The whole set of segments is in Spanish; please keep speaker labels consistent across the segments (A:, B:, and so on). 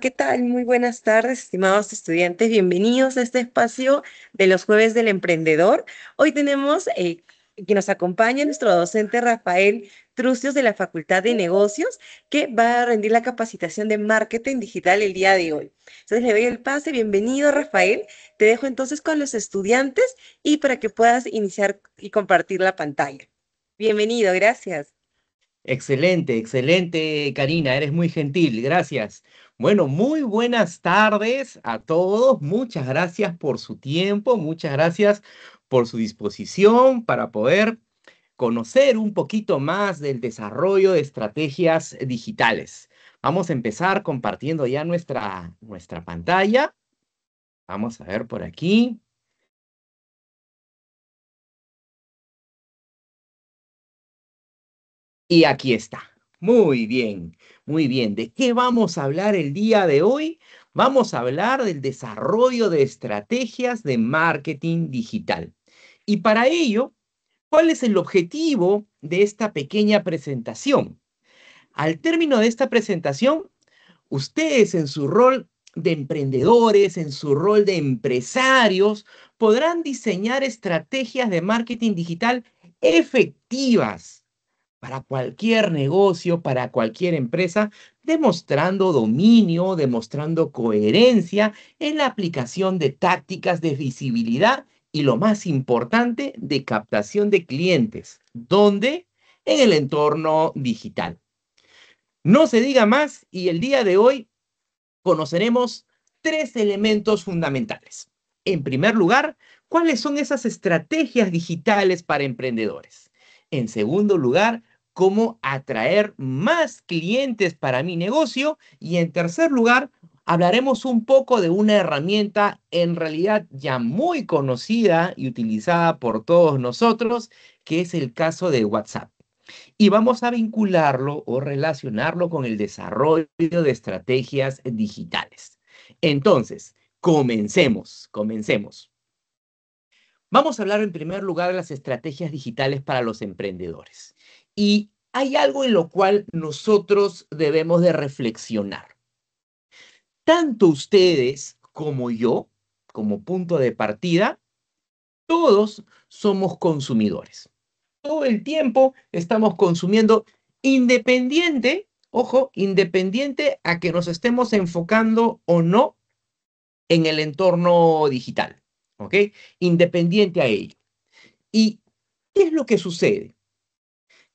A: ¿qué tal? Muy buenas tardes, estimados estudiantes. Bienvenidos a este espacio de los Jueves del Emprendedor. Hoy tenemos eh, que nos acompaña nuestro docente Rafael Trucios de la Facultad de Negocios, que va a rendir la capacitación de marketing digital el día de hoy. Entonces le doy el pase. Bienvenido, Rafael. Te dejo entonces con los estudiantes y para que puedas iniciar y compartir la pantalla. Bienvenido, gracias. Excelente, excelente, Karina, eres muy gentil, gracias. Bueno, muy buenas tardes a todos. Muchas gracias por su tiempo, muchas gracias por su disposición para poder conocer un poquito más del desarrollo de estrategias digitales. Vamos a empezar compartiendo ya nuestra, nuestra pantalla. Vamos a ver por aquí. Y aquí está. Muy bien, muy bien. ¿De qué vamos a hablar el día de hoy? Vamos a hablar del desarrollo de estrategias de marketing digital. Y para ello, ¿cuál es el objetivo de esta pequeña presentación? Al término de esta presentación, ustedes en su rol de emprendedores, en su rol de empresarios, podrán diseñar estrategias de marketing digital efectivas para cualquier negocio, para cualquier empresa, demostrando dominio, demostrando coherencia en la aplicación de tácticas de visibilidad y lo más importante, de captación de clientes. ¿Dónde? En el entorno digital. No se diga más y el día de hoy conoceremos tres elementos fundamentales. En primer lugar, ¿cuáles son esas estrategias digitales para emprendedores? En segundo lugar, cómo atraer más clientes para mi negocio. Y en tercer lugar, hablaremos un poco de una herramienta en realidad ya muy conocida y utilizada por todos nosotros, que es el caso de WhatsApp. Y vamos a vincularlo o relacionarlo con el desarrollo de estrategias digitales. Entonces, comencemos, comencemos. Vamos a hablar en primer lugar de las estrategias digitales para los emprendedores. Y hay algo en lo cual nosotros debemos de reflexionar. Tanto ustedes como yo, como punto de partida, todos somos consumidores. Todo el tiempo estamos consumiendo independiente, ojo, independiente a que nos estemos enfocando o no en el entorno digital. ¿ok? Independiente a ello. ¿Y qué es lo que sucede?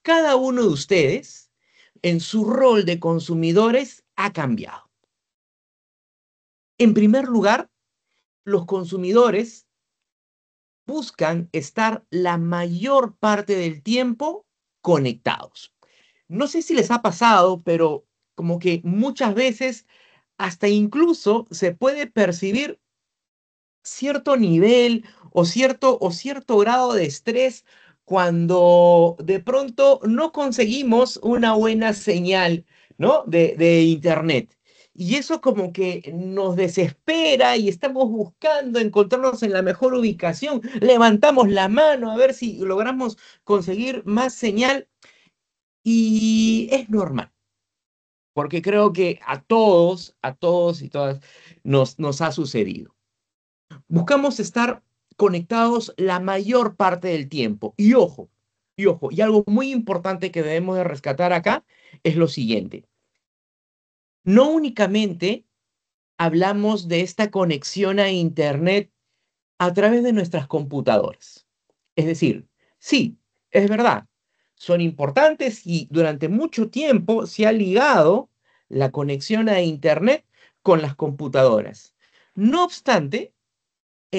A: Cada uno de ustedes en su rol de consumidores ha cambiado. En primer lugar, los consumidores buscan estar la mayor parte del tiempo conectados. No sé si les ha pasado, pero como que muchas veces hasta incluso se puede percibir cierto nivel o cierto, o cierto grado de estrés cuando de pronto no conseguimos una buena señal ¿no? de, Internet. Y eso como que nos desespera y estamos buscando encontrarnos en la mejor ubicación. Levantamos la mano a ver si logramos conseguir más señal. Y es normal, porque creo que a todos, a todos y todas nos, nos ha sucedido. Buscamos estar conectados la mayor parte del tiempo. Y ojo, y ojo, y algo muy importante que debemos de rescatar acá es lo siguiente. No únicamente hablamos de esta conexión a Internet a través de nuestras computadoras. Es decir, sí, es verdad, son importantes y durante mucho tiempo se ha ligado la conexión a Internet con las computadoras. No obstante,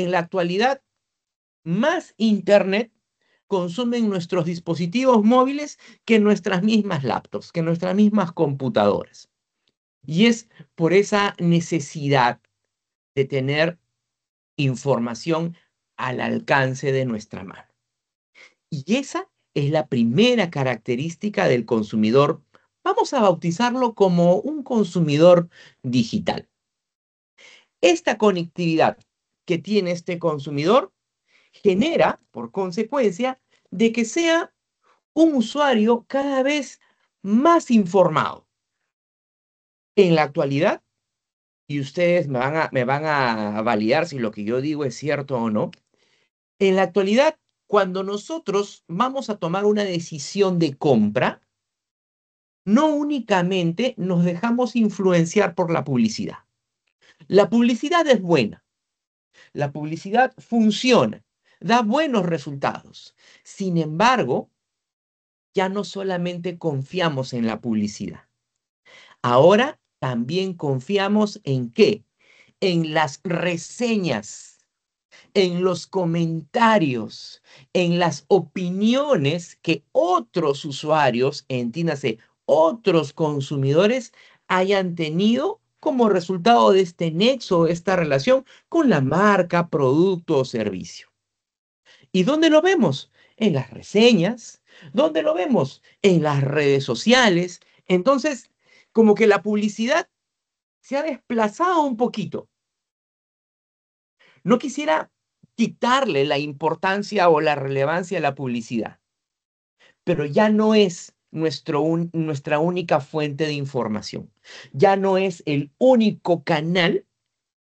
A: en la actualidad más Internet consumen nuestros dispositivos móviles que nuestras mismas laptops, que nuestras mismas computadoras. Y es por esa necesidad de tener información al alcance de nuestra mano. Y esa es la primera característica del consumidor. Vamos a bautizarlo como un consumidor digital. Esta conectividad que tiene este consumidor genera, por consecuencia, de que sea un usuario cada vez más informado. En la actualidad, y ustedes me van, a, me van a validar si lo que yo digo es cierto o no, en la actualidad, cuando nosotros vamos a tomar una decisión de compra, no únicamente nos dejamos influenciar por la publicidad. La publicidad es buena, la publicidad funciona, da buenos resultados. Sin embargo, ya no solamente confiamos en la publicidad. Ahora también confiamos en qué? En las reseñas, en los comentarios, en las opiniones que otros usuarios, entiéndase, otros consumidores hayan tenido como resultado de este nexo, esta relación con la marca, producto o servicio. ¿Y dónde lo vemos? En las reseñas, ¿dónde lo vemos? En las redes sociales. Entonces, como que la publicidad se ha desplazado un poquito. No quisiera quitarle la importancia o la relevancia a la publicidad, pero ya no es nuestra única fuente de información. Ya no es el único canal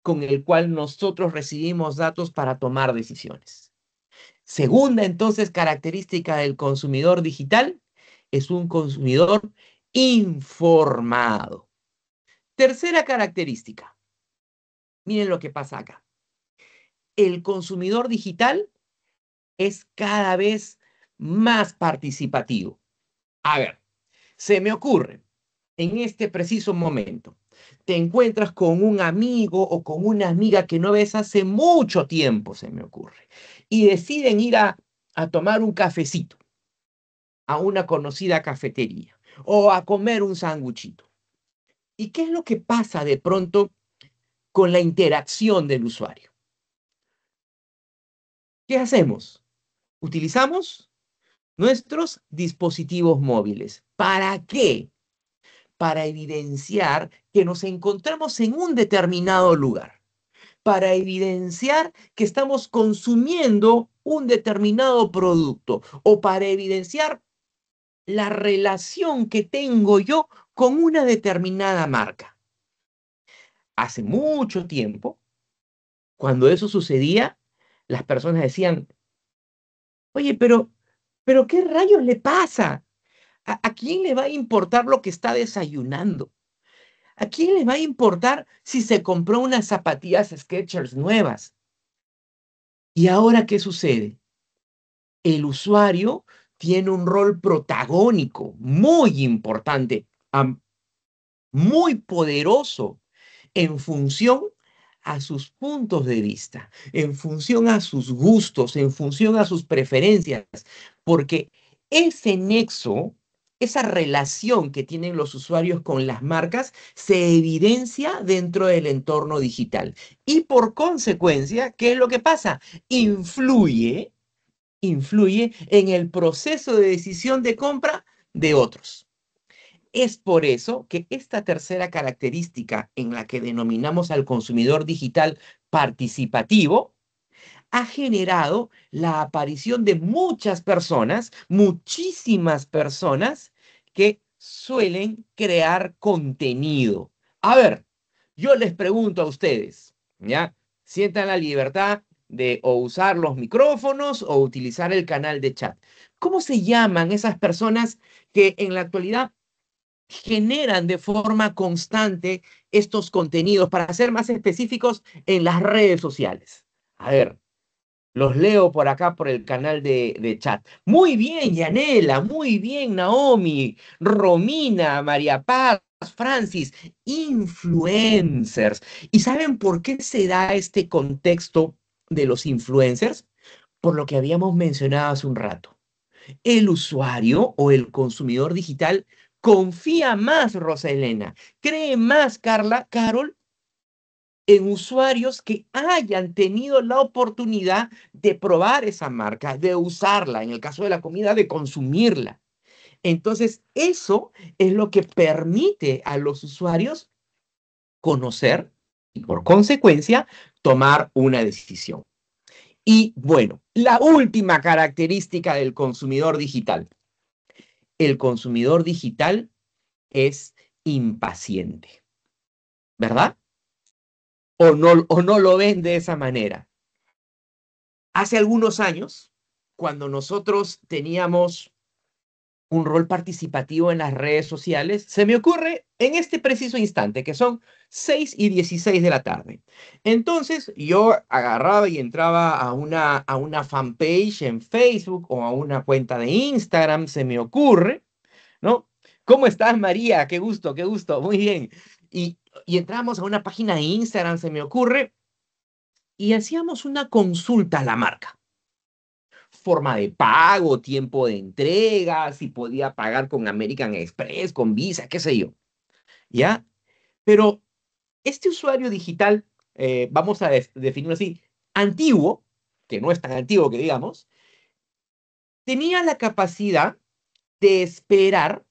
A: con el cual nosotros recibimos datos para tomar decisiones. Segunda, entonces, característica del consumidor digital es un consumidor informado. Tercera característica. Miren lo que pasa acá. El consumidor digital es cada vez más participativo. A ver, se me ocurre, en este preciso momento, te encuentras con un amigo o con una amiga que no ves hace mucho tiempo, se me ocurre, y deciden ir a, a tomar un cafecito a una conocida cafetería o a comer un sanguchito. ¿Y qué es lo que pasa de pronto con la interacción del usuario? ¿Qué hacemos? ¿Utilizamos nuestros dispositivos móviles. ¿Para qué? Para evidenciar que nos encontramos en un determinado lugar, para evidenciar que estamos consumiendo un determinado producto o para evidenciar la relación que tengo yo con una determinada marca. Hace mucho tiempo, cuando eso sucedía, las personas decían, oye, pero pero ¿qué rayos le pasa? ¿A, quién le va a importar lo que está desayunando? ¿A quién le va a importar si se compró unas zapatillas sketchers nuevas? ¿Y ahora qué sucede? El usuario tiene un rol protagónico muy importante, muy poderoso, en función a sus puntos de vista, en función a sus gustos, en función a sus preferencias, porque ese nexo, esa relación que tienen los usuarios con las marcas, se evidencia dentro del entorno digital. Y por consecuencia, ¿qué es lo que pasa? Influye, influye en el proceso de decisión de compra de otros. Es por eso que esta tercera característica en la que denominamos al consumidor digital participativo ha generado la aparición de muchas personas, muchísimas personas que suelen crear contenido. A ver, yo les pregunto a ustedes, ¿ya? Sientan la libertad de usar los micrófonos o utilizar el canal de chat. ¿Cómo se llaman esas personas que en la actualidad generan de forma constante estos contenidos, para ser más específicos, en las redes sociales. A ver, los leo por acá por el canal de, chat. Muy bien, Yanela, muy bien, Naomi, Romina, María Paz, Francis, influencers. ¿Y saben por qué se da este contexto de los influencers? Por lo que habíamos mencionado hace un rato. El usuario o el consumidor digital Confía más, Rosa Elena. Cree más, Carla, Carol, en usuarios que hayan tenido la oportunidad de probar esa marca, de usarla, en el caso de la comida, de consumirla. Entonces, eso es lo que permite a los usuarios conocer y por consecuencia tomar una decisión. Y bueno, la última característica del consumidor digital el consumidor digital es impaciente, ¿verdad? O no, o no lo ven de esa manera. Hace algunos años, cuando nosotros teníamos un rol participativo en las redes sociales, se me ocurre en este preciso instante, que son 6 y 16 de la tarde. Entonces yo agarraba y entraba a una, a una fanpage en Facebook o a una cuenta de Instagram, se me ocurre, ¿no? ¿Cómo estás, María? Qué gusto, qué gusto, muy bien. Y, y entramos a una página de Instagram, se me ocurre, y hacíamos una consulta a la marca forma de pago, tiempo de entrega, si podía pagar con American Express, con Visa, qué sé yo. ¿Ya? Pero este usuario digital, eh, vamos a definirlo así, antiguo, que no es tan antiguo que digamos, tenía la capacidad de esperar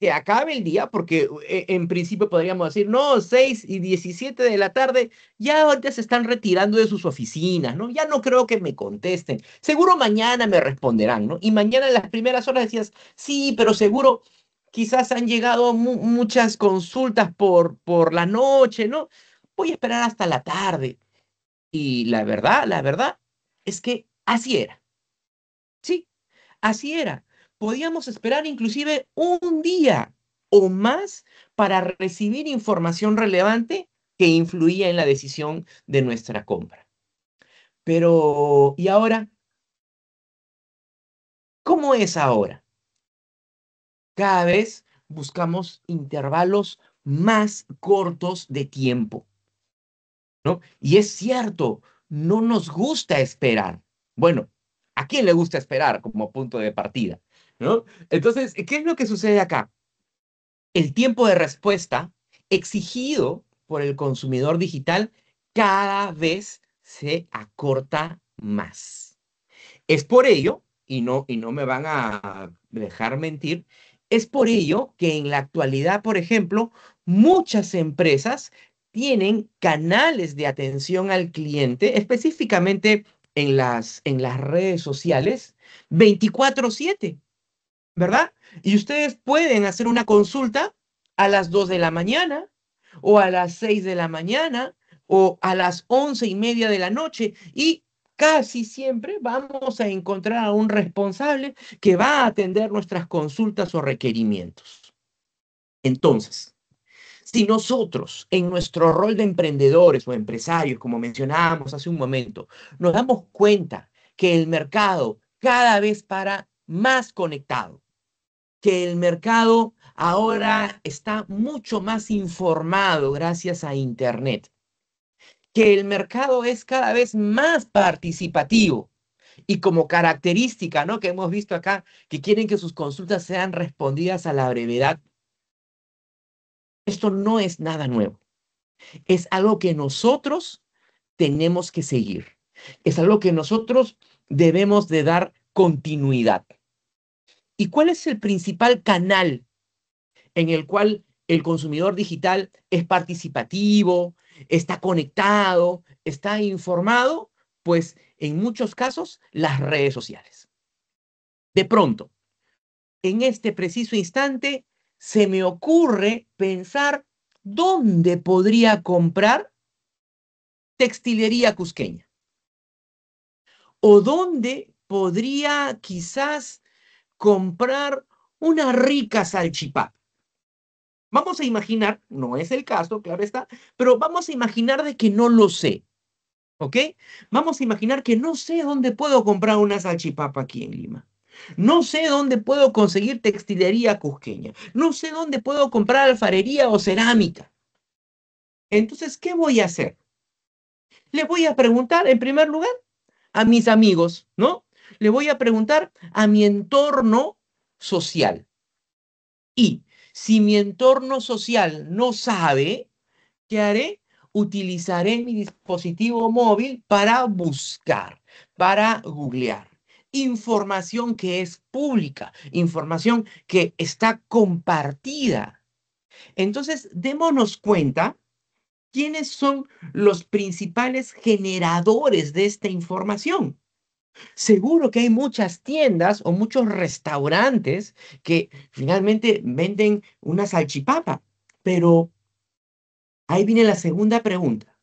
A: que acabe el día, porque eh, en principio podríamos decir, no, 6 y 17 de la tarde, ya ahorita se están retirando de sus oficinas, ¿no? Ya no creo que me contesten. Seguro mañana me responderán, ¿no? Y mañana en las primeras horas decías, sí, pero seguro quizás han llegado muchas consultas por, por la noche, ¿no? Voy a esperar hasta la tarde. Y la verdad, la verdad es que así era. Sí, así era podíamos esperar inclusive un día o más para recibir información relevante que influía en la decisión de nuestra compra. Pero, ¿y ahora? ¿Cómo es ahora? Cada vez buscamos intervalos más cortos de tiempo. Y es cierto, no nos gusta esperar. Bueno, ¿a quién le gusta esperar como punto de partida? Entonces, ¿qué es lo que sucede acá? El tiempo de respuesta exigido por el consumidor digital cada vez se acorta más. Es por ello, y no, y no me van a dejar mentir, es por ello que en la actualidad, por ejemplo, muchas empresas tienen canales de atención al cliente, específicamente en las, en las redes sociales, 24/7. ¿verdad? Y ustedes pueden hacer una consulta a las 2 de la mañana o a las 6 de la mañana o a las once y media de la noche y casi siempre vamos a encontrar a un responsable que va a atender nuestras consultas o requerimientos. Entonces, si nosotros en nuestro rol de emprendedores o empresarios, como mencionábamos hace un momento, nos damos cuenta que el mercado cada vez para más conectado, que el mercado ahora está mucho más informado gracias a Internet, que el mercado es cada vez más participativo y como característica, ¿no? Que hemos visto acá, que quieren que sus consultas sean respondidas a la brevedad. Esto no es nada nuevo. Es algo que nosotros tenemos que seguir. Es algo que nosotros debemos de dar continuidad. ¿Y cuál es el principal canal en el cual el consumidor digital es participativo, está conectado, está informado? Pues en muchos casos las redes sociales. De pronto, en este preciso instante, se me ocurre pensar dónde podría comprar textilería cusqueña o dónde podría quizás comprar una rica salchipapa. Vamos a imaginar, no es el caso, claro está, pero vamos a imaginar de que no lo sé. ¿Ok? Vamos a imaginar que no sé dónde puedo comprar una salchipapa aquí en Lima. No sé dónde puedo conseguir textilería cusqueña. No sé dónde puedo comprar alfarería o cerámica. Entonces, ¿qué voy a hacer? Le voy a preguntar, en primer lugar, a mis amigos, ¿no? le voy a preguntar a mi entorno social. Y si mi entorno social no sabe, ¿qué haré? Utilizaré mi dispositivo móvil para buscar, para googlear información que es pública, información que está compartida. Entonces, démonos cuenta quiénes son los principales generadores de esta información. Seguro que hay muchas tiendas o muchos restaurantes que finalmente venden una salchipapa, pero ahí viene la segunda pregunta.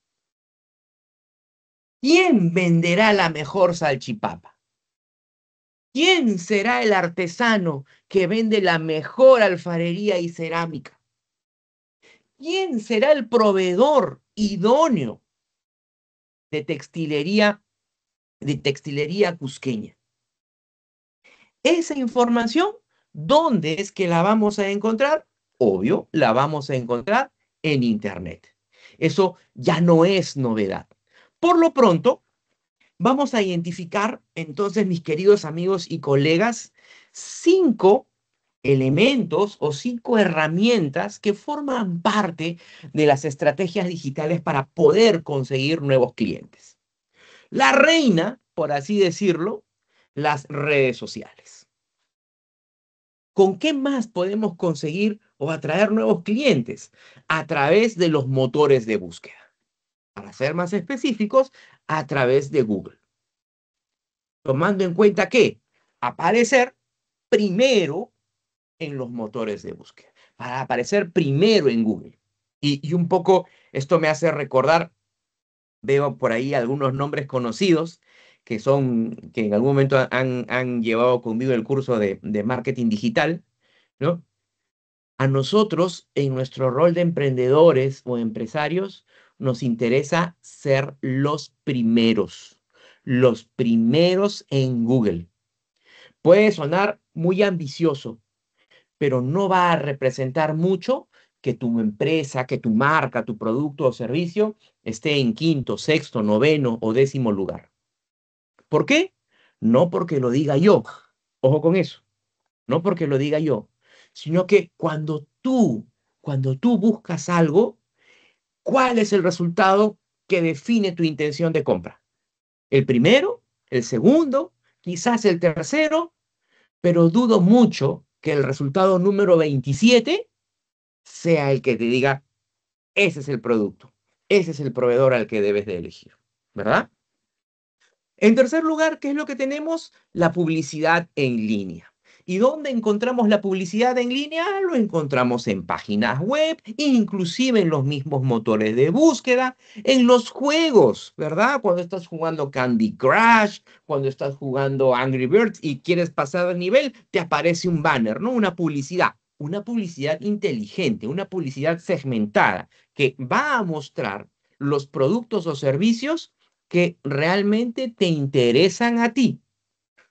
A: ¿Quién venderá la mejor salchipapa? ¿Quién será el artesano que vende la mejor alfarería y cerámica? ¿Quién será el proveedor idóneo de textilería de textilería cusqueña. Esa información, ¿dónde es que la vamos a encontrar? Obvio, la vamos a encontrar en Internet. Eso ya no es novedad. Por lo pronto, vamos a identificar entonces, mis queridos amigos y colegas, cinco elementos o cinco herramientas que forman parte de las estrategias digitales para poder conseguir nuevos clientes la reina, por así decirlo, las redes sociales. ¿Con qué más podemos conseguir o atraer nuevos clientes? A través de los motores de búsqueda. Para ser más específicos, a través de Google. Tomando en cuenta que aparecer primero en los motores de búsqueda, para aparecer primero en Google. Y, un poco esto me hace recordar veo por ahí algunos nombres conocidos que son, que en algún momento han, llevado conmigo el curso de, marketing digital, ¿no? A nosotros, en nuestro rol de emprendedores o empresarios, nos interesa ser los primeros, los primeros en Google. Puede sonar muy ambicioso, pero no va a representar mucho que tu empresa, que tu marca, tu producto o servicio esté en quinto, sexto, noveno o décimo lugar. ¿Por qué? No porque lo diga yo, ojo con eso, no porque lo diga yo, sino que cuando tú, cuando tú buscas algo, ¿cuál es el resultado que define tu intención de compra? ¿El primero? ¿El segundo? ¿Quizás el tercero? Pero dudo mucho que el resultado número 27 sea el que te diga, ese es el producto, ese es el proveedor al que debes de elegir, ¿verdad? En tercer lugar, ¿qué es lo que tenemos? La publicidad en línea. ¿Y dónde encontramos la publicidad en línea? Lo encontramos en páginas web, inclusive en los mismos motores de búsqueda, en los juegos, ¿verdad? Cuando estás jugando Candy Crush, cuando estás jugando Angry Birds y quieres pasar al nivel, te aparece un banner, ¿no? Una publicidad una publicidad inteligente, una publicidad segmentada que va a mostrar los productos o servicios que realmente te interesan a ti.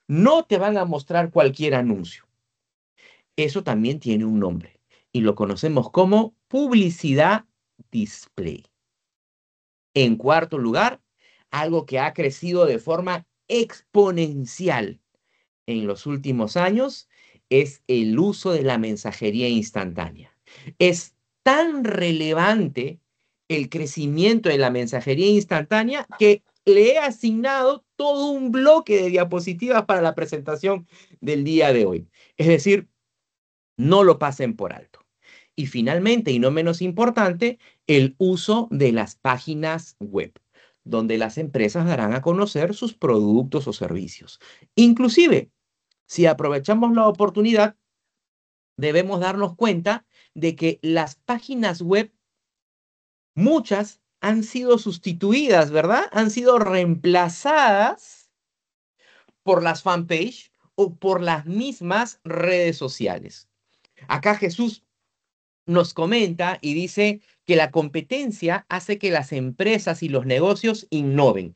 A: No te van a mostrar cualquier anuncio. Eso también tiene un nombre y lo conocemos como publicidad display. En cuarto lugar, algo que ha crecido de forma exponencial en los últimos años es el uso de la mensajería instantánea. Es tan relevante el crecimiento de la mensajería instantánea que le he asignado todo un bloque de diapositivas para la presentación del día de hoy. Es decir, no lo pasen por alto. Y finalmente, y no menos importante, el uso de las páginas web, donde las empresas darán a conocer sus productos o servicios. Inclusive, si aprovechamos la oportunidad, debemos darnos cuenta de que las páginas web, muchas han sido sustituidas, ¿verdad? Han sido reemplazadas por las fanpage o por las mismas redes sociales. Acá Jesús nos comenta y dice que la competencia hace que las empresas y los negocios innoven.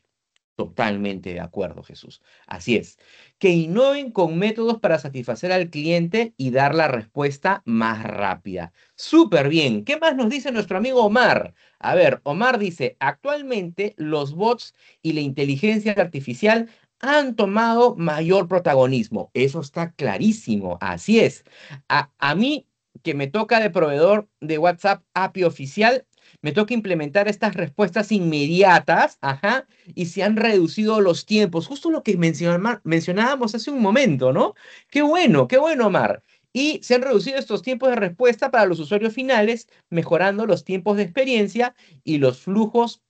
A: Totalmente de acuerdo, Jesús. Así es. Que innoven con métodos para satisfacer al cliente y dar la respuesta más rápida. Súper bien. ¿Qué más nos dice nuestro amigo Omar? A ver, Omar dice, actualmente los bots y la inteligencia artificial han tomado mayor protagonismo. Eso está clarísimo. Así es. A, a mí, que me toca de proveedor de WhatsApp API oficial, me toca implementar estas respuestas inmediatas, ajá, y se han reducido los tiempos, justo lo que mencionábamos hace un momento, ¿no? Qué bueno, qué bueno, Omar. Y se han reducido estos tiempos de respuesta para los usuarios finales, mejorando los tiempos de experiencia y los flujos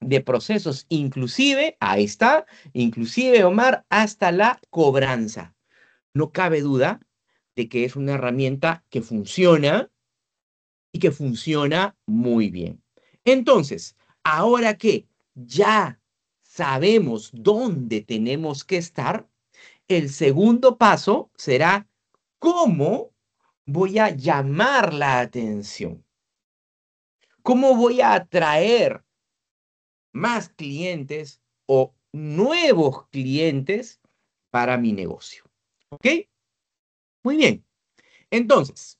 A: de procesos, inclusive, ahí está, inclusive, Omar, hasta la cobranza. No cabe duda de que es una herramienta que funciona, y que funciona muy bien. Entonces, ahora que ya sabemos dónde tenemos que estar, el segundo paso será cómo voy a llamar la atención. ¿Cómo voy a atraer más clientes o nuevos clientes para mi negocio? ¿Ok? Muy bien. Entonces,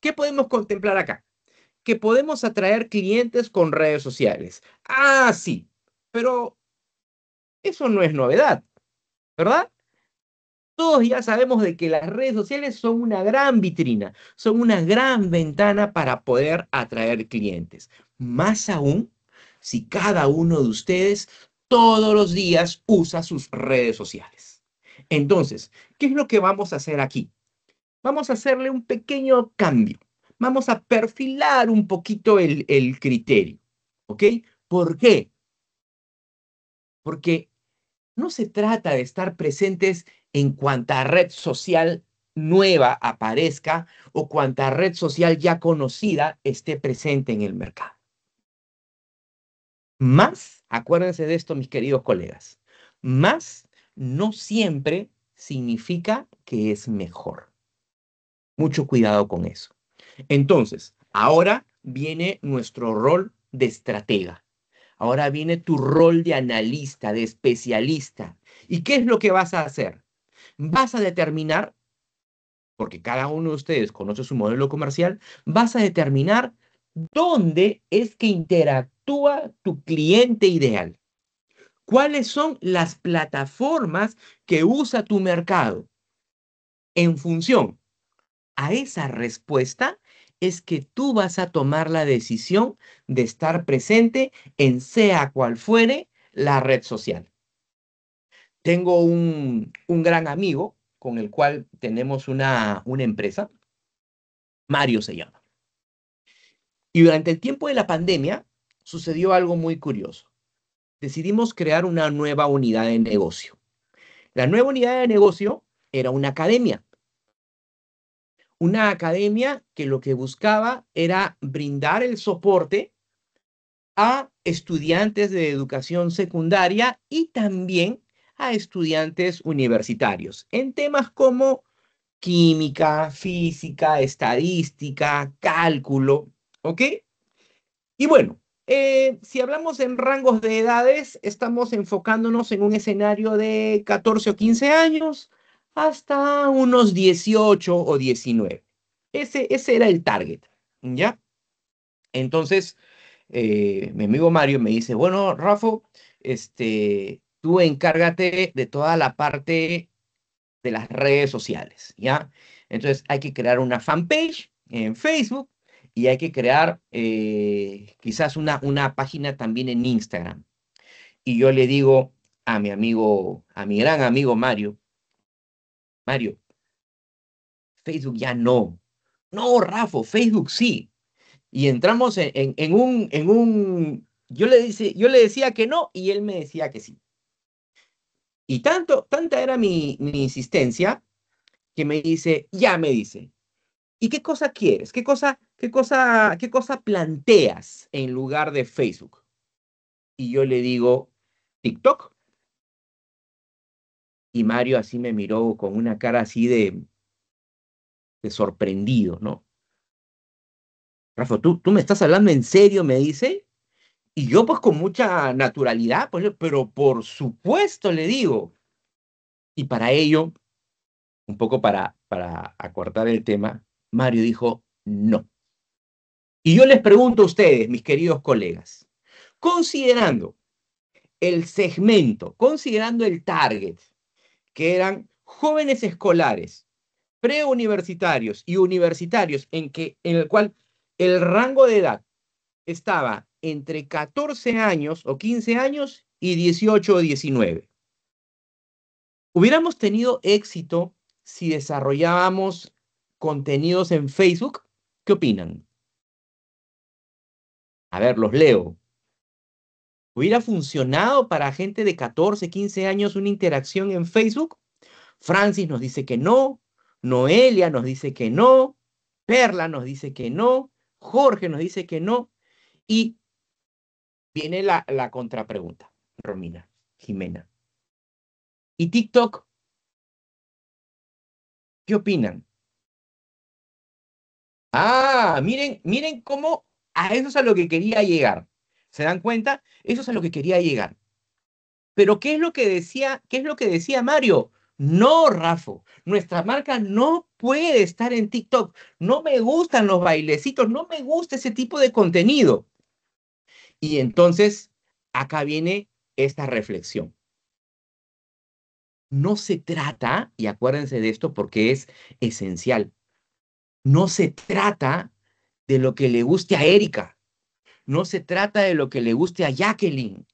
A: ¿qué podemos contemplar acá? que podemos atraer clientes con redes sociales. Ah, sí, pero eso no es novedad, ¿verdad? Todos ya sabemos de que las redes sociales son una gran vitrina, son una gran ventana para poder atraer clientes. Más aún si cada uno de ustedes todos los días usa sus redes sociales. Entonces, ¿qué es lo que vamos a hacer aquí? Vamos a hacerle un pequeño cambio vamos a perfilar un poquito el, criterio. ¿Ok? ¿Por qué? Porque no se trata de estar presentes en cuanta red social nueva aparezca o cuanta red social ya conocida esté presente en el mercado. Más, acuérdense de esto mis queridos colegas, más no siempre significa que es mejor. Mucho cuidado con eso. Entonces, ahora viene nuestro rol de estratega. Ahora viene tu rol de analista, de especialista. ¿Y qué es lo que vas a hacer? Vas a determinar, porque cada uno de ustedes conoce su modelo comercial, vas a determinar dónde es que interactúa tu cliente ideal. ¿Cuáles son las plataformas que usa tu mercado? En función a esa respuesta, es que tú vas a tomar la decisión de estar presente en sea cual fuere la red social. Tengo un, gran amigo con el cual tenemos una, una empresa, Mario se llama. Y durante el tiempo de la pandemia sucedió algo muy curioso. Decidimos crear una nueva unidad de negocio. La nueva unidad de negocio era una academia una academia que lo que buscaba era brindar el soporte a estudiantes de educación secundaria y también a estudiantes universitarios en temas como química, física, estadística, cálculo, ¿ok? Y bueno, eh, si hablamos en rangos de edades, estamos enfocándonos en un escenario de 14 o 15 años, hasta unos 18 o 19. Ese, ese era el target, ¿ya? Entonces, eh, mi amigo Mario me dice, bueno, Rafa, este, tú encárgate de toda la parte de las redes sociales, ¿ya? Entonces hay que crear una fanpage en Facebook y hay que crear eh, quizás una, una página también en Instagram. Y yo le digo a mi amigo, a mi gran amigo Mario, Mario, Facebook ya no. No, Rafa, Facebook sí. Y entramos en, un, en un, yo le, dice, yo le decía que no y él me decía que sí. Y tanto, tanta era mi, mi insistencia que me dice, ya me dice, ¿y qué cosa quieres? ¿Qué cosa, qué cosa, qué cosa planteas en lugar de Facebook? Y yo le digo, TikTok. Y Mario así me miró con una cara así de, de sorprendido, ¿no? Rafa, ¿tú, ¿tú me estás hablando en serio? Me dice. Y yo pues con mucha naturalidad, pues, pero por supuesto le digo. Y para ello, un poco para, para acortar el tema, Mario dijo, no. Y yo les pregunto a ustedes, mis queridos colegas, considerando el segmento, considerando el target que eran jóvenes escolares, preuniversitarios y universitarios, en, el cual el rango de edad estaba entre 14 años o 15 años y 18 o 19. Hubiéramos tenido éxito si desarrollábamos contenidos en Facebook. ¿Qué opinan? A ver, los leo. ¿Hubiera funcionado para gente de 14, 15 años una interacción en Facebook? Francis nos dice que no, Noelia nos dice que no, Perla nos dice que no, Jorge nos dice que no, y viene la, contrapregunta, Romina, Jimena. ¿Y TikTok? ¿Qué opinan? Ah, miren, miren cómo a eso es a lo que quería llegar. ¿Se dan cuenta? Eso es a lo que quería llegar. Pero ¿qué es lo que decía, qué es lo que decía Mario? No, Rafa, nuestra marca no puede estar en TikTok. No me gustan los bailecitos, no me gusta ese tipo de contenido. Y entonces, acá viene esta reflexión. No se trata, y acuérdense de esto porque es esencial, no se trata de lo que le guste a Erika no se trata de lo que le guste a Jacqueline.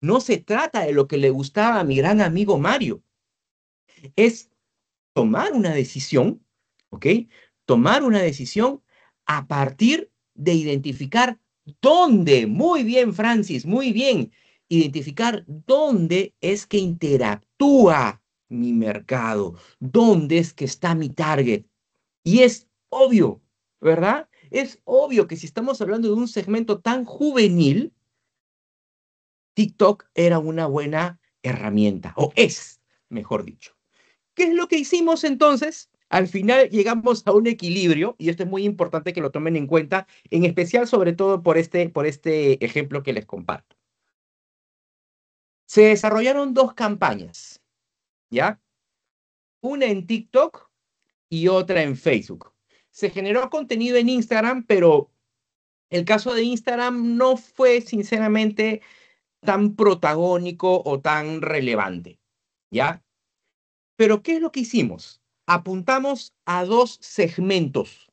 A: No se trata de lo que le gustaba a mi gran amigo Mario. Es tomar una decisión, ¿ok? Tomar una decisión a partir de identificar dónde, muy bien Francis, muy bien, identificar dónde es que interactúa mi mercado, dónde es que está mi target. Y es obvio, ¿verdad? Es obvio que si estamos hablando de un segmento tan juvenil, TikTok era una buena herramienta, o es, mejor dicho. ¿Qué es lo que hicimos entonces? Al final llegamos a un equilibrio, y esto es muy importante que lo tomen en cuenta, en especial sobre todo por este, por este ejemplo que les comparto. Se desarrollaron dos campañas, ¿ya? Una en TikTok y otra en Facebook se generó contenido en Instagram, pero el caso de Instagram no fue sinceramente tan protagónico o tan relevante, ¿ya? Pero ¿qué es lo que hicimos? Apuntamos a dos segmentos,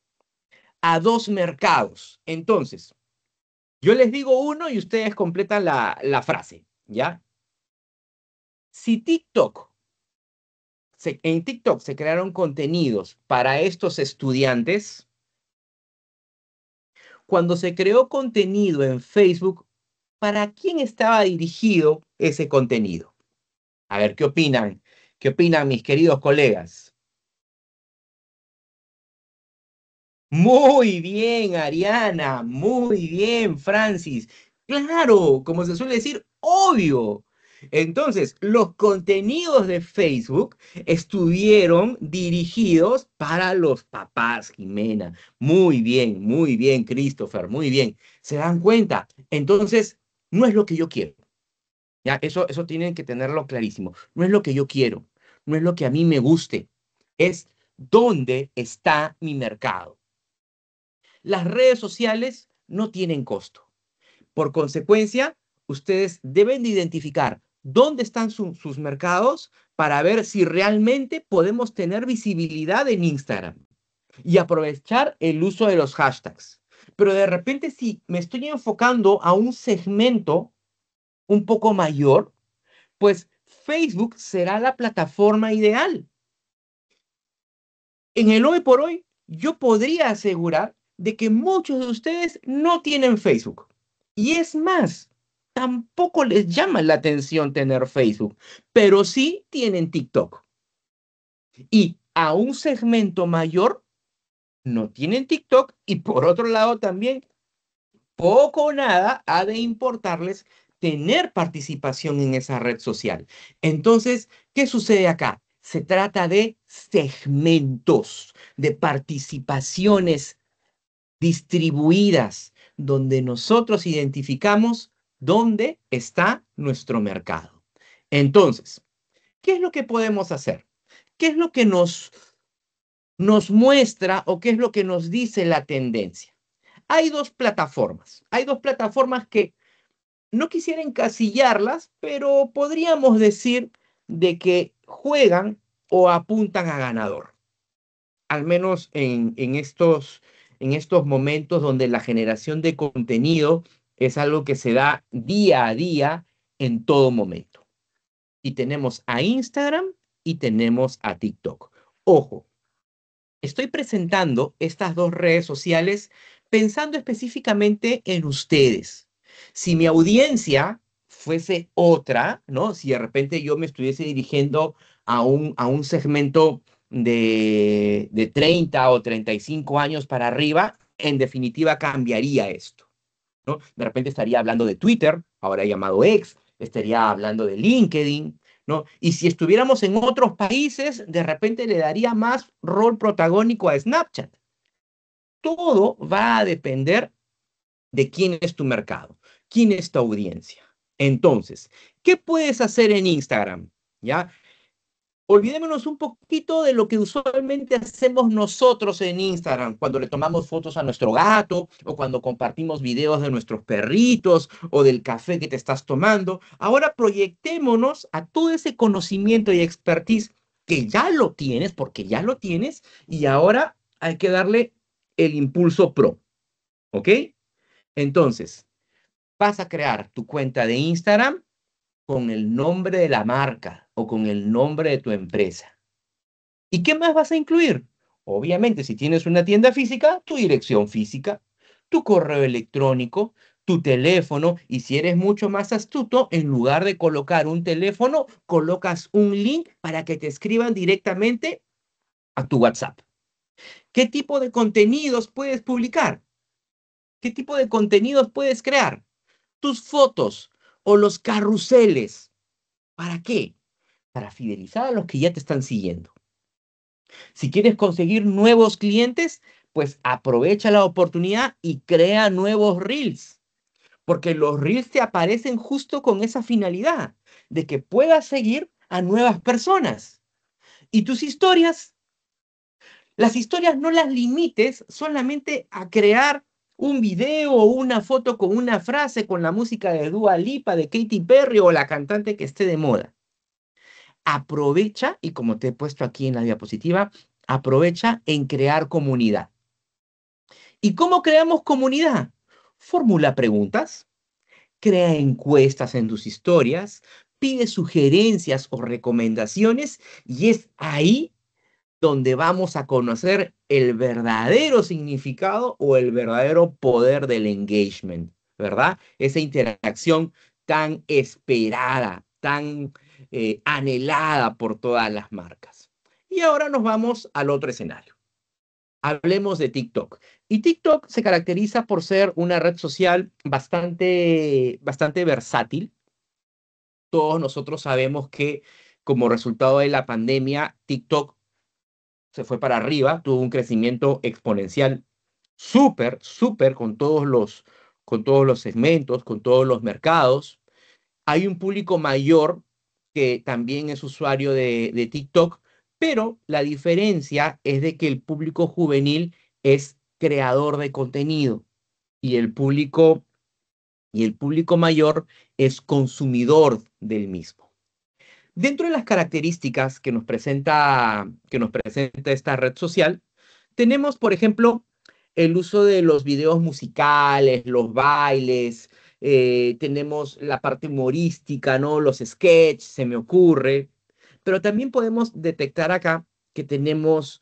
A: a dos mercados. Entonces, yo les digo uno y ustedes completan la, la frase, ¿ya? Si TikTok en TikTok se crearon contenidos para estos estudiantes. Cuando se creó contenido en Facebook, ¿para quién estaba dirigido ese contenido? A ver, ¿qué opinan? ¿Qué opinan mis queridos colegas? Muy bien, Ariana, muy bien, Francis. Claro, como se suele decir, obvio, entonces, los contenidos de Facebook estuvieron dirigidos para los papás, Jimena. Muy bien, muy bien, Christopher, muy bien. ¿Se dan cuenta? Entonces, no es lo que yo quiero. Ya, eso, eso tienen que tenerlo clarísimo. No es lo que yo quiero, no es lo que a mí me guste, es dónde está mi mercado. Las redes sociales no tienen costo. Por consecuencia, ustedes deben de identificar dónde están sus mercados para ver si realmente podemos tener visibilidad en Instagram y aprovechar el uso de los hashtags. Pero de repente si me estoy enfocando a un segmento un poco mayor, pues Facebook será la plataforma ideal. En el hoy por hoy, yo podría asegurar de que muchos de ustedes no tienen Facebook. Y es más, tampoco les llama la atención tener Facebook, pero sí tienen TikTok. Y a un segmento mayor no tienen TikTok y por otro lado también poco o nada ha de importarles tener participación en esa red social. Entonces, ¿qué sucede acá? Se trata de segmentos, de participaciones distribuidas, donde nosotros identificamos dónde está nuestro mercado. Entonces, ¿qué es lo que podemos hacer? ¿Qué es lo que nos, nos muestra o qué es lo que nos dice la tendencia? Hay dos plataformas. Hay dos plataformas que no quisiera encasillarlas, pero podríamos decir de que juegan o apuntan a ganador. Al menos en, estos, en estos momentos donde la generación de contenido es algo que se da día a día en todo momento. Y tenemos a Instagram y tenemos a TikTok. Ojo, estoy presentando estas dos redes sociales pensando específicamente en ustedes. Si mi audiencia fuese otra, ¿no? Si de repente yo me estuviese dirigiendo a un, a un segmento de, de 30 o 35 años para arriba, en definitiva cambiaría esto. De repente estaría hablando de Twitter, ahora llamado X, estaría hablando de LinkedIn, ¿no? Y si estuviéramos en otros países, de repente le daría más rol protagónico a Snapchat. Todo va a depender de quién es tu mercado, quién es tu audiencia. Entonces, ¿qué puedes hacer en Instagram? ¿Ya? olvidémonos un poquito de lo que usualmente hacemos nosotros en Instagram, cuando le tomamos fotos a nuestro gato o cuando compartimos videos de nuestros perritos o del café que te estás tomando. Ahora proyectémonos a todo ese conocimiento y expertise que ya lo tienes, porque ya lo tienes, y ahora hay que darle el impulso pro. ¿Ok? Entonces, vas a crear tu cuenta de Instagram con el nombre de la marca o con el nombre de tu empresa. ¿Y qué más vas a incluir? Obviamente, si tienes una tienda física, tu dirección física, tu correo electrónico, tu teléfono y si eres mucho más astuto, en lugar de colocar un teléfono, colocas un link para que te escriban directamente a tu WhatsApp. ¿Qué tipo de contenidos puedes publicar? ¿Qué tipo de contenidos puedes crear? Tus fotos o los carruseles. ¿Para qué? para fidelizar a los que ya te están siguiendo. Si quieres conseguir nuevos clientes, pues aprovecha la oportunidad y crea nuevos reels, porque los reels te aparecen justo con esa finalidad, de que puedas seguir a nuevas personas. ¿Y tus historias? Las historias no las limites solamente a crear un video o una foto con una frase, con la música de Dua Lipa, de Katy Perry o la cantante que esté de moda aprovecha, y como te he puesto aquí en la diapositiva, aprovecha en crear comunidad. ¿Y cómo creamos comunidad? Formula preguntas, crea encuestas en tus historias, pide sugerencias o recomendaciones y es ahí donde vamos a conocer el verdadero significado o el verdadero poder del engagement, ¿verdad? Esa interacción tan esperada, tan eh, anhelada por todas las marcas. Y ahora nos vamos al otro escenario. Hablemos de TikTok. Y TikTok se caracteriza por ser una red social bastante, bastante versátil. Todos nosotros sabemos que como resultado de la pandemia, TikTok se fue para arriba, tuvo un crecimiento exponencial súper, súper con todos los con todos los segmentos, con todos los mercados. Hay un público mayor que también es usuario de, TikTok, pero la diferencia es de que el público juvenil es creador de contenido y el público y el público mayor es consumidor del mismo. Dentro de las características que nos presenta, que nos presenta esta red social, tenemos, por ejemplo, el uso de los videos musicales, los bailes, eh, tenemos la parte humorística, ¿no? Los sketches, se me ocurre, pero también podemos detectar acá que tenemos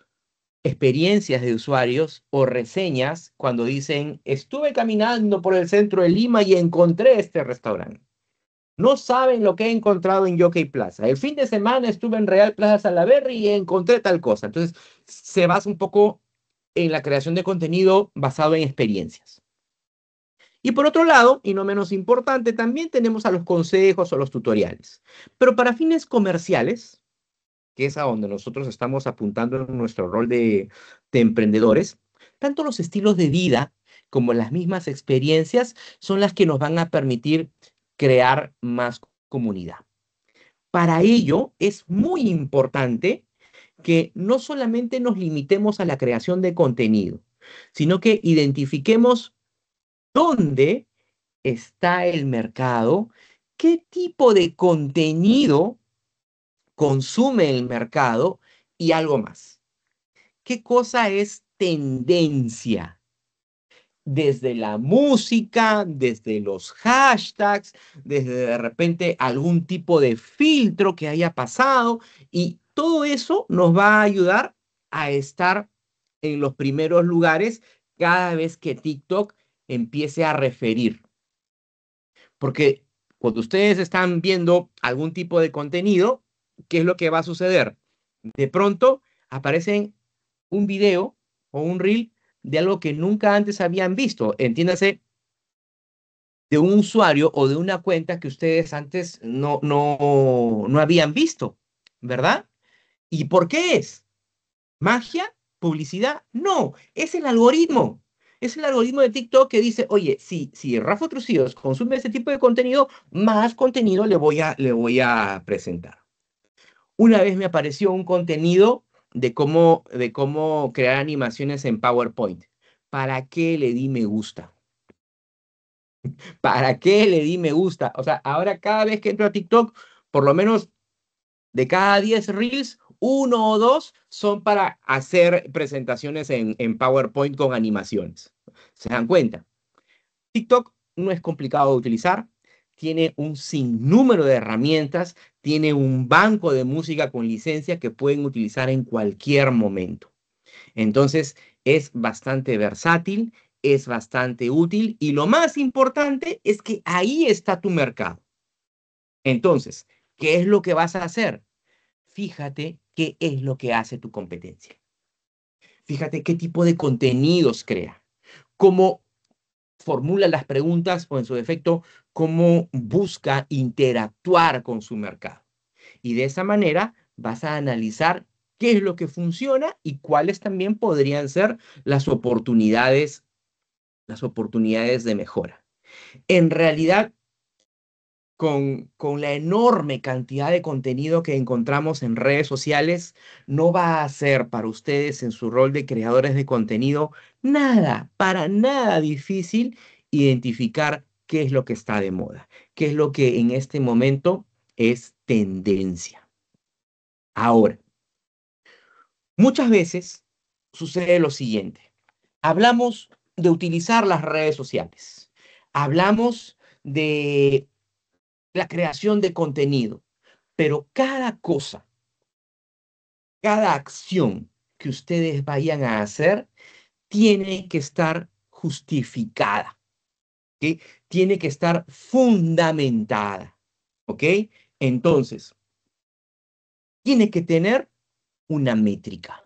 A: experiencias de usuarios o reseñas cuando dicen, estuve caminando por el centro de Lima y encontré este restaurante. No saben lo que he encontrado en Jockey Plaza. El fin de semana estuve en Real Plaza Salaverry y encontré tal cosa. Entonces, se basa un poco en la creación de contenido basado en experiencias. Y por otro lado, y no menos importante, también tenemos a los consejos o los tutoriales. Pero para fines comerciales, que es a donde nosotros estamos apuntando en nuestro rol de, de emprendedores, tanto los estilos de vida como las mismas experiencias son las que nos van a permitir crear más comunidad. Para ello es muy importante que no solamente nos limitemos a la creación de contenido, sino que identifiquemos dónde está el mercado, qué tipo de contenido consume el mercado y algo más. ¿Qué cosa es tendencia? Desde la música, desde los hashtags, desde de repente algún tipo de filtro que haya pasado y todo eso nos va a ayudar a estar en los primeros lugares cada vez que TikTok empiece a referir. Porque cuando ustedes están viendo algún tipo de contenido, ¿qué es lo que va a suceder? De pronto aparecen un video o un reel de algo que nunca antes habían visto. Entiéndase, de un usuario o de una cuenta que ustedes antes no, no, no habían visto, ¿verdad? ¿Y por qué es? ¿Magia? ¿Publicidad? No, es el algoritmo es el algoritmo de TikTok que dice, oye, si, si Rafa Trucidos consume ese tipo de contenido, más contenido le voy a, le voy a presentar. Una vez me apareció un contenido de cómo, de cómo crear animaciones en PowerPoint. ¿Para qué le di me gusta? ¿Para qué le di me gusta? O sea, ahora cada vez que entro a TikTok, por lo menos de cada 10 reels, uno o dos son para hacer presentaciones en, PowerPoint con animaciones. ¿Se dan cuenta? TikTok no es complicado de utilizar, tiene un sinnúmero de herramientas, tiene un banco de música con licencia que pueden utilizar en cualquier momento. Entonces, es bastante versátil, es bastante útil y lo más importante es que ahí está tu mercado. Entonces, ¿qué es lo que vas a hacer? Fíjate qué es lo que hace tu competencia. Fíjate qué tipo de contenidos crea, cómo formula las preguntas o en su defecto, cómo busca interactuar con su mercado. Y de esa manera vas a analizar qué es lo que funciona y cuáles también podrían ser las oportunidades, las oportunidades de mejora. En realidad, con, la enorme cantidad de contenido que encontramos en redes sociales, no va a ser para ustedes en su rol de creadores de contenido nada, para nada difícil identificar qué es lo que está de moda, qué es lo que en este momento es tendencia. Ahora, muchas veces sucede lo siguiente. Hablamos de utilizar las redes sociales. Hablamos de la creación de contenido. Pero cada cosa, cada acción que ustedes vayan a hacer, tiene que estar justificada. Tiene que estar fundamentada. ¿Ok? Entonces, tiene que tener una métrica.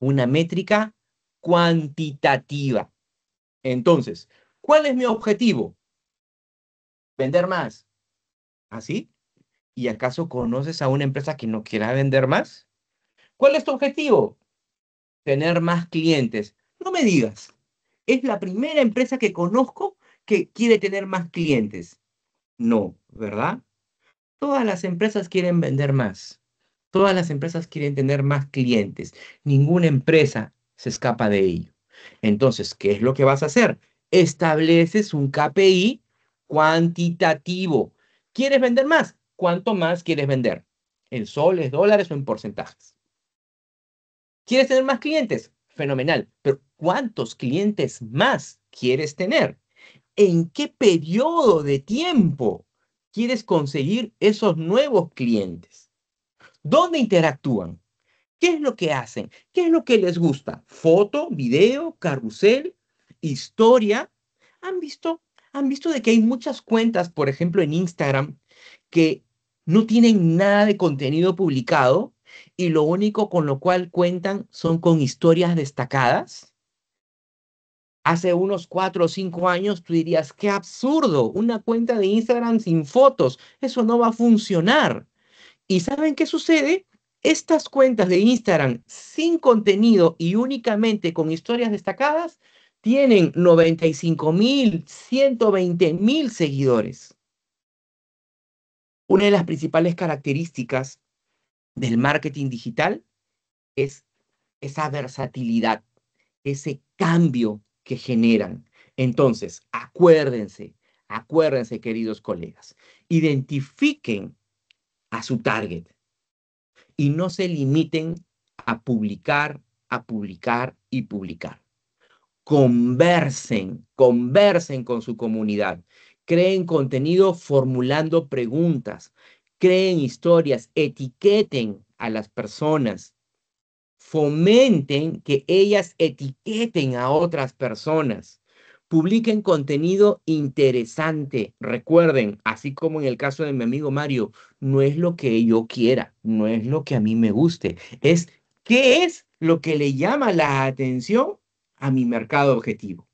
A: Una métrica cuantitativa. Entonces, ¿cuál es mi objetivo? Vender más. ¿Así? ¿Y acaso conoces a una empresa que no quiera vender más? ¿Cuál es tu objetivo? Tener más clientes. No me digas. Es la primera empresa que conozco que quiere tener más clientes. No, ¿verdad? Todas las empresas quieren vender más. Todas las empresas quieren tener más clientes. Ninguna empresa se escapa de ello. Entonces, ¿qué es lo que vas a hacer? Estableces un KPI cuantitativo ¿Quieres vender más? ¿Cuánto más quieres vender? En soles, dólares o en porcentajes. ¿Quieres tener más clientes? Fenomenal. Pero ¿cuántos clientes más quieres tener? ¿En qué periodo de tiempo quieres conseguir esos nuevos clientes? ¿Dónde interactúan? ¿Qué es lo que hacen? ¿Qué es lo que les gusta? ¿Foto, video, carrusel, historia? ¿Han visto han visto de que hay muchas cuentas, por ejemplo, en Instagram, que no tienen nada de contenido publicado y lo único con lo cual cuentan son con historias destacadas. Hace unos cuatro o cinco años tú dirías, qué absurdo, una cuenta de Instagram sin fotos, eso no va a funcionar. ¿Y saben qué sucede? Estas cuentas de Instagram sin contenido y únicamente con historias destacadas tienen 95 mil, 120 mil seguidores. Una de las principales características del marketing digital es esa versatilidad, ese cambio que generan. Entonces, acuérdense, acuérdense, queridos colegas, identifiquen a su target y no se limiten a publicar, a publicar y publicar conversen, conversen con su comunidad, creen contenido formulando preguntas, creen historias, etiqueten a las personas, fomenten que ellas etiqueten a otras personas, publiquen contenido interesante. Recuerden, así como en el caso de mi amigo Mario, no es lo que yo quiera, no es lo que a mí me guste, es qué es lo que le llama la atención a mi mercado objetivo.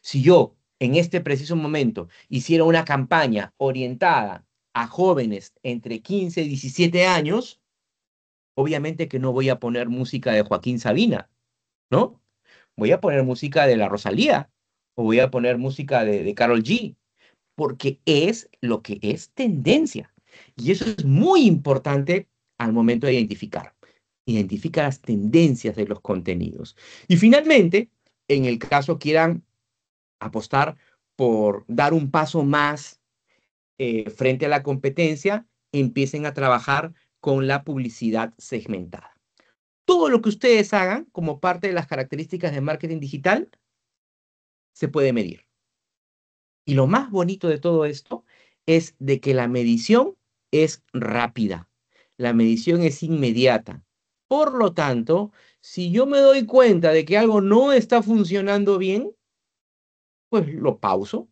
A: Si yo en este preciso momento hiciera una campaña orientada a jóvenes entre 15 y 17 años, obviamente que no voy a poner música de Joaquín Sabina, ¿no? Voy a poner música de la Rosalía o voy a poner música de, de Carol G, porque es lo que es tendencia. Y eso es muy importante al momento de identificar identifica las tendencias de los contenidos. Y finalmente, en el caso quieran apostar por dar un paso más eh, frente a la competencia, empiecen a trabajar con la publicidad segmentada. Todo lo que ustedes hagan como parte de las características de marketing digital se puede medir. Y lo más bonito de todo esto es de que la medición es rápida, la medición es inmediata, por lo tanto, si yo me doy cuenta de que algo no está funcionando bien, pues lo pauso,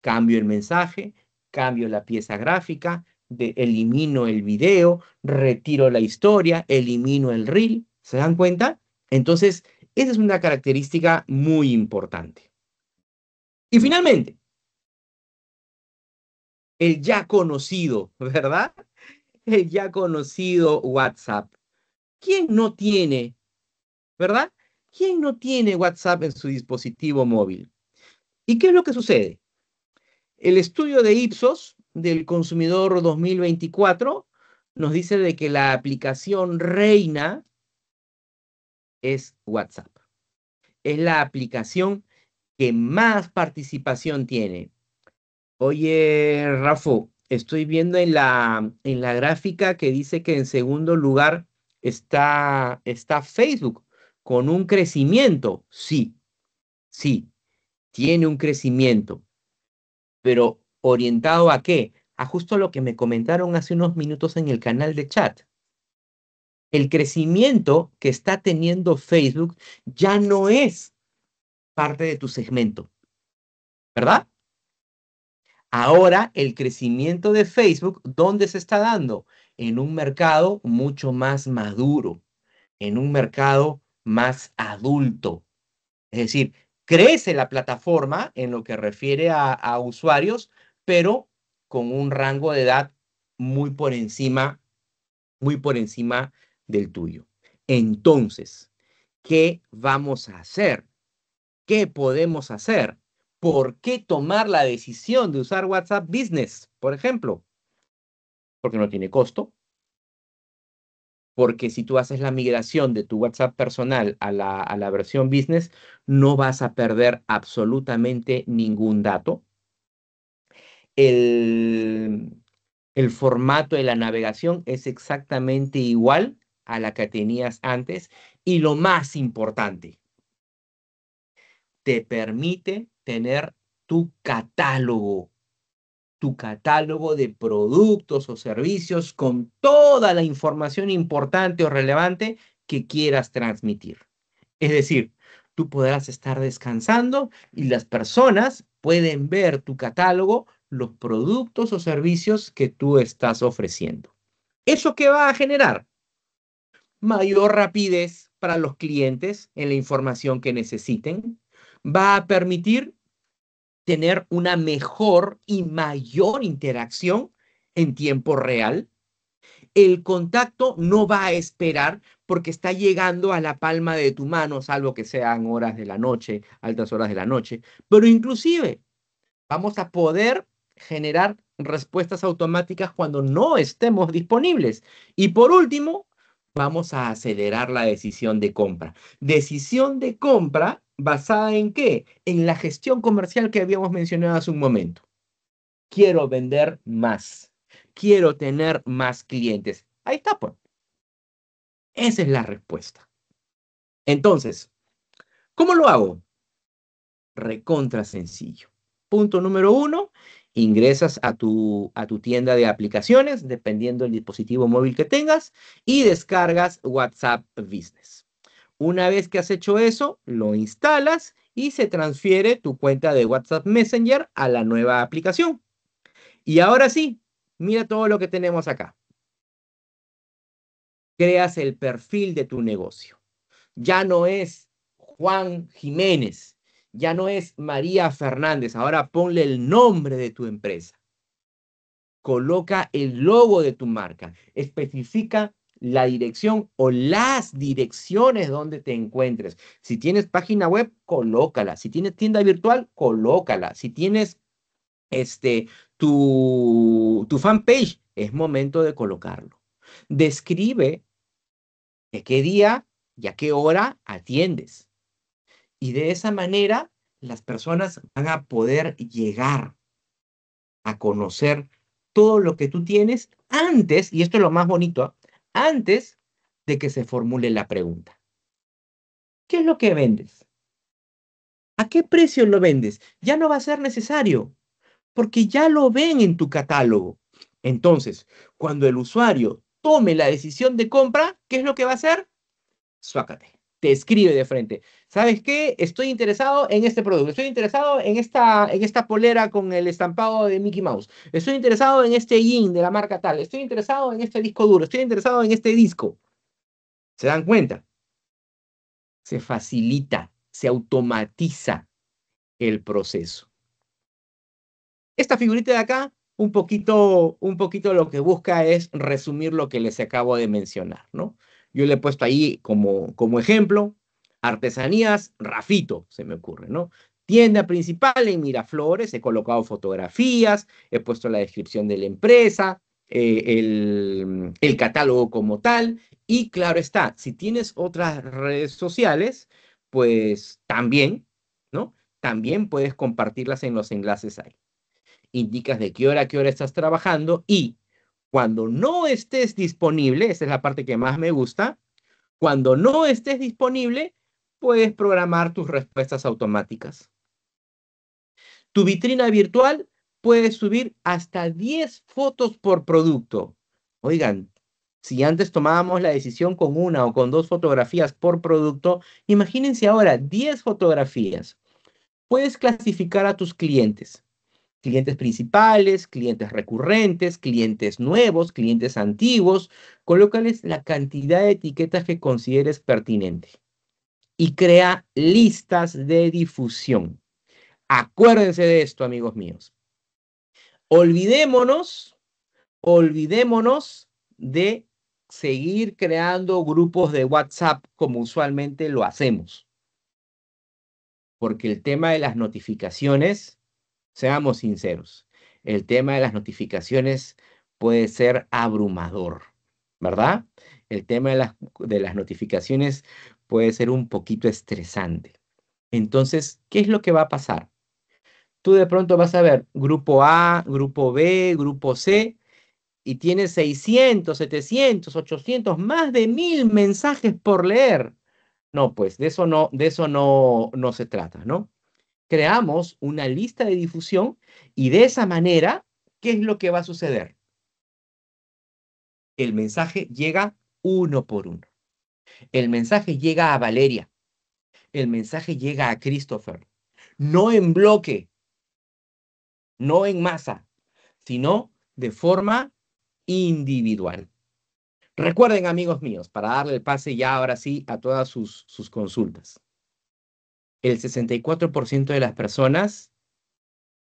A: cambio el mensaje, cambio la pieza gráfica, de, elimino el video, retiro la historia, elimino el reel. ¿Se dan cuenta? Entonces, esa es una característica muy importante. Y finalmente, el ya conocido, ¿verdad? El ya conocido WhatsApp. ¿Quién no tiene? ¿Verdad? ¿Quién no tiene WhatsApp en su dispositivo móvil? ¿Y qué es lo que sucede? El estudio de Ipsos del consumidor 2024 nos dice de que la aplicación reina es WhatsApp. Es la aplicación que más participación tiene. Oye, Rafa, estoy viendo en la gráfica que dice que en segundo lugar está, está Facebook con un crecimiento, sí, sí, tiene un crecimiento, pero orientado a qué? A justo lo que me comentaron hace unos minutos en el canal de chat. El crecimiento que está teniendo Facebook ya no es parte de tu segmento, ¿verdad? Ahora el crecimiento de Facebook, ¿dónde se está dando? en un mercado mucho más maduro, en un mercado más adulto. Es decir, crece la plataforma en lo que refiere a, usuarios, pero con un rango de edad muy por encima, muy por encima del tuyo. Entonces, ¿qué vamos a hacer? ¿Qué podemos hacer? ¿Por qué tomar la decisión de usar WhatsApp Business, por ejemplo? porque no tiene costo. Porque si tú haces la migración de tu WhatsApp personal a la, versión business, no vas a perder absolutamente ningún dato. El, el formato de la navegación es exactamente igual a la que tenías antes. Y lo más importante, te permite tener tu catálogo tu catálogo de productos o servicios con toda la información importante o relevante que quieras transmitir. Es decir, tú podrás estar descansando y las personas pueden ver tu catálogo, los productos o servicios que tú estás ofreciendo. ¿Eso qué va a generar? Mayor rapidez para los clientes en la información que necesiten. Va a permitir tener una mejor y mayor interacción en tiempo real. El contacto no va a esperar porque está llegando a la palma de tu mano, salvo que sean horas de la noche, altas horas de la noche. Pero inclusive vamos a poder generar respuestas automáticas cuando no estemos disponibles. Y por último, vamos a acelerar la decisión de compra. Decisión de compra basada en qué? En la gestión comercial que habíamos mencionado hace un momento. Quiero vender más. Quiero tener más clientes. Ahí está, pues. Esa es la respuesta. Entonces, ¿cómo lo hago? Recontra sencillo. Punto número uno, ingresas a tu, tienda de aplicaciones, dependiendo del dispositivo móvil que tengas, y descargas WhatsApp Business. Una vez que has hecho eso, lo instalas y se transfiere tu cuenta de WhatsApp Messenger a la nueva aplicación. Y ahora sí, mira todo lo que tenemos acá. Creas el perfil de tu negocio. Ya no es Juan Jiménez, ya no es María Fernández, ahora ponle el nombre de tu empresa. Coloca el logo de tu marca, especifica la dirección o las direcciones donde te encuentres. Si tienes página web, colócala. Si tienes tienda virtual, colócala. Si tienes este, tu, tu fanpage, es momento de colocarlo. Describe de qué día y a qué hora atiendes. Y de esa manera las personas van a poder llegar a conocer todo lo que tú tienes antes, y esto es lo más bonito, antes de que se formule la pregunta. ¿Qué es lo que vendes? ¿A qué precio lo vendes? Ya no va a ser necesario, porque ya lo ven en tu catálogo. Entonces, cuando el usuario tome la decisión de compra, ¿qué es lo que va a hacer? Suácate te escribe de frente. ¿Sabes qué? Estoy interesado en este producto. Estoy interesado en esta, en esta polera con el estampado de Mickey Mouse. Estoy interesado en este jean de la marca tal. Estoy interesado en este disco duro. Estoy interesado en este disco. ¿Se dan cuenta? Se facilita, se automatiza el proceso. Esta figurita de acá, un poquito, un poquito lo que busca es resumir lo que les acabo de mencionar, ¿no? Yo le he puesto ahí como, como ejemplo, artesanías Rafito, se me ocurre, ¿no? Tienda principal en Miraflores, he colocado fotografías, he puesto la descripción de la empresa, eh, el, el, catálogo como tal. Y claro está, si tienes otras redes sociales, pues también, ¿no? También puedes compartirlas en los enlaces ahí. Indicas de qué hora a qué hora estás trabajando y cuando no estés disponible, esa es la parte que más me gusta, cuando no estés disponible, puedes programar tus respuestas automáticas. Tu vitrina virtual puede subir hasta 10 fotos por producto. Oigan, si antes tomábamos la decisión con una o con dos fotografías por producto, imagínense ahora 10 fotografías. Puedes clasificar a tus clientes clientes principales, clientes recurrentes, clientes nuevos, clientes antiguos. Colócales la cantidad de etiquetas que consideres pertinente y crea listas de difusión. Acuérdense de esto, amigos míos. Olvidémonos, olvidémonos de seguir creando grupos de WhatsApp como usualmente lo hacemos. Porque el tema de las notificaciones Seamos sinceros, el tema de las notificaciones puede ser abrumador, ¿verdad? El tema de las, de las notificaciones puede ser un poquito estresante. Entonces, ¿qué es lo que va a pasar? Tú de pronto vas a ver grupo A, grupo B, grupo C, y tienes 600, 700, 800, más de mil mensajes por leer. No, pues de eso no, de eso no, no se trata, ¿no? creamos una lista de difusión y de esa manera, ¿qué es lo que va a suceder? El mensaje llega uno por uno. El mensaje llega a Valeria. El mensaje llega a Christopher. No en bloque, no en masa, sino de forma individual. Recuerden, amigos míos, para darle el pase ya ahora sí a todas sus, sus consultas el 64% de las personas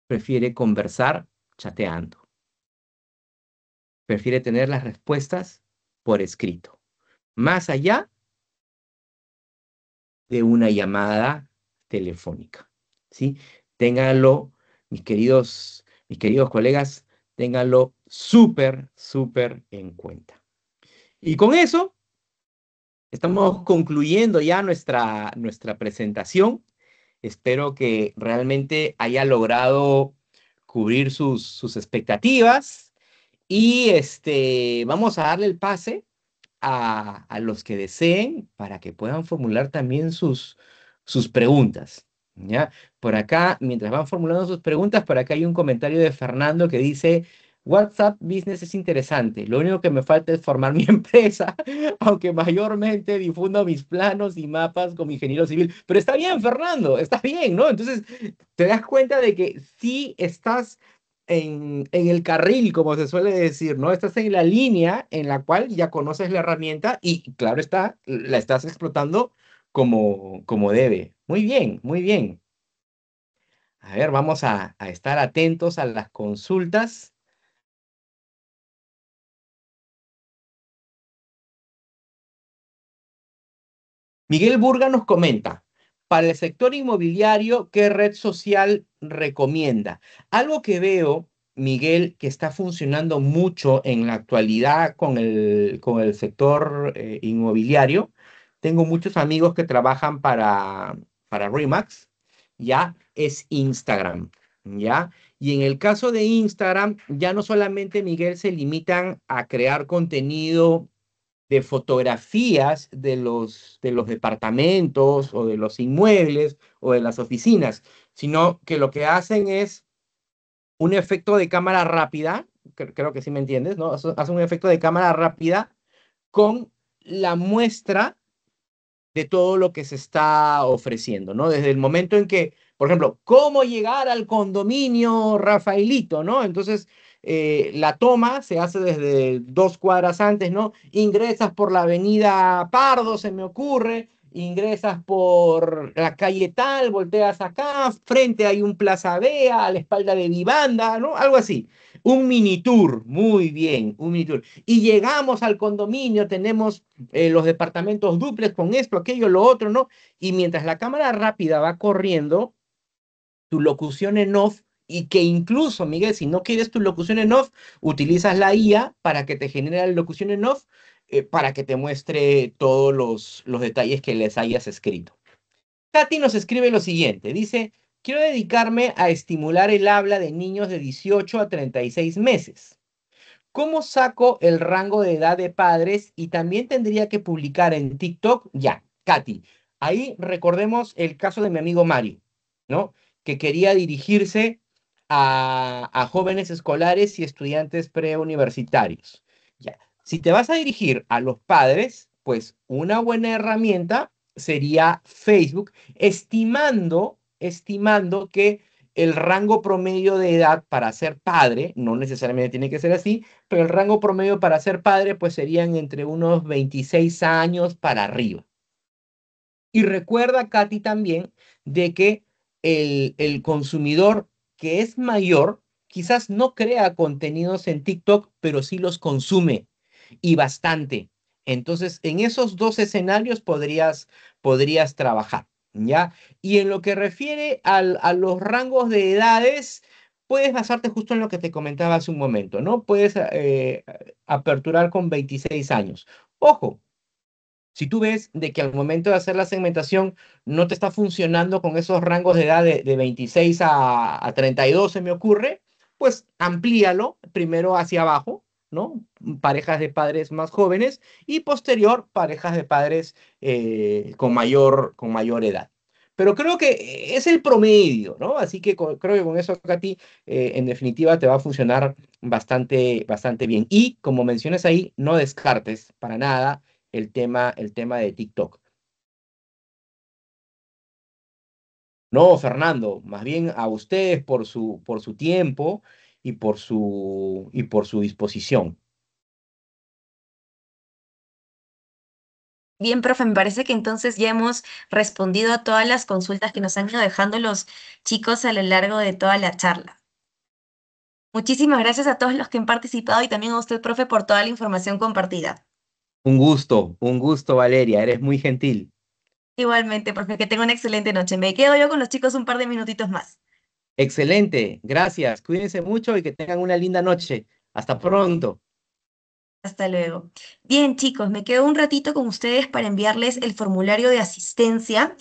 A: prefiere conversar chateando. Prefiere tener las respuestas por escrito. Más allá de una llamada telefónica. ¿sí? Ténganlo, mis queridos, mis queridos colegas, ténganlo súper, súper en cuenta. Y con eso Estamos concluyendo ya nuestra, nuestra presentación. Espero que realmente haya logrado cubrir sus, sus expectativas y este, vamos a darle el pase a, a, los que deseen para que puedan formular también sus, sus preguntas. ¿ya? Por acá, mientras van formulando sus preguntas, por acá hay un comentario de Fernando que dice, WhatsApp Business es interesante. Lo único que me falta es formar mi empresa, aunque mayormente difundo mis planos y mapas como ingeniero civil. Pero está bien, Fernando, está bien, ¿no? Entonces, te das cuenta de que sí estás en, el carril, como se suele decir, ¿no? Estás en la línea en la cual ya conoces la herramienta y, claro está, la estás explotando como, como debe. Muy bien, muy bien. A ver, vamos a, a estar atentos a las consultas. Miguel Burga nos comenta, para el sector inmobiliario, ¿qué red social recomienda? Algo que veo, Miguel, que está funcionando mucho en la actualidad con el, con el sector eh, inmobiliario. Tengo muchos amigos que trabajan para, para Remax, ya es Instagram, ya. Y en el caso de Instagram, ya no solamente Miguel se limitan a crear contenido de fotografías de los, de los departamentos o de los inmuebles o de las oficinas, sino que lo que hacen es un efecto de cámara rápida, creo, que sí me entiendes, ¿no? hace un efecto de cámara rápida con la muestra de todo lo que se está ofreciendo, ¿no? Desde el momento en que, por ejemplo, cómo llegar al condominio Rafaelito, ¿no? Entonces, eh, la toma se hace desde dos cuadras antes, ¿no? Ingresas por la avenida Pardo, se me ocurre, ingresas por la calle tal, volteas acá, frente hay un Plaza Vea, a la espalda de Vivanda, ¿no? Algo así. Un mini tour, muy bien, un mini tour. Y llegamos al condominio, tenemos eh, los departamentos duples con esto, aquello, lo otro, ¿no? Y mientras la cámara rápida va corriendo, tu locución en off y que incluso, Miguel, si no quieres tu locución en off, utilizas la IA para que te genere la locución en off, eh, para que te muestre todos los, los detalles que les hayas escrito. Katy nos escribe lo siguiente, dice, quiero dedicarme a estimular el habla de niños de 18 a 36 meses. ¿Cómo saco el rango de edad de padres? Y también tendría que publicar en TikTok, ya, Katy. Ahí recordemos el caso de mi amigo Mario, ¿no? Que quería dirigirse a, jóvenes escolares y estudiantes preuniversitarios. Ya. Si te vas a dirigir a los padres, pues una buena herramienta sería Facebook, estimando, estimando que el rango promedio de edad para ser padre, no necesariamente tiene que ser así, pero el rango promedio para ser padre pues serían entre unos 26 años para arriba. Y recuerda, Katy, también de que el, el consumidor que es mayor quizás no crea contenidos en TikTok, pero sí los consume y bastante. Entonces, en esos dos escenarios podrías, podrías trabajar, ¿ya? Y en lo que refiere a los rangos de edades, puedes basarte justo en lo que te comentaba hace un momento, ¿no? Puedes eh, aperturar con 26 años. Ojo, si tú ves de que al momento de hacer la segmentación no te está funcionando con esos rangos de edad de, 26 a, 32, se me ocurre, pues amplíalo primero hacia abajo, ¿no? Parejas de padres más jóvenes y posterior parejas de padres eh, con, mayor, con mayor edad. Pero creo que es el promedio, ¿no? Así que creo que con eso, Katy, eh, en definitiva te va a funcionar bastante, bastante bien. Y como mencionas ahí, no descartes para nada el tema, el tema de TikTok. No, Fernando, más bien a ustedes por su, por su tiempo y por su, y por su disposición. Bien, profe, me parece que entonces ya hemos respondido a todas las consultas que nos han ido dejando los chicos a lo largo de toda la charla. Muchísimas gracias a todos los que han participado y también a usted, profe, por toda la información compartida. Un gusto, un gusto, Valeria. Eres muy gentil. Igualmente, porque que tenga una excelente noche. Me quedo yo con los chicos un par de minutitos más. Excelente, gracias. Cuídense mucho y que tengan una linda noche. Hasta pronto. Hasta luego. Bien, chicos, me quedo un ratito con ustedes para enviarles el formulario de asistencia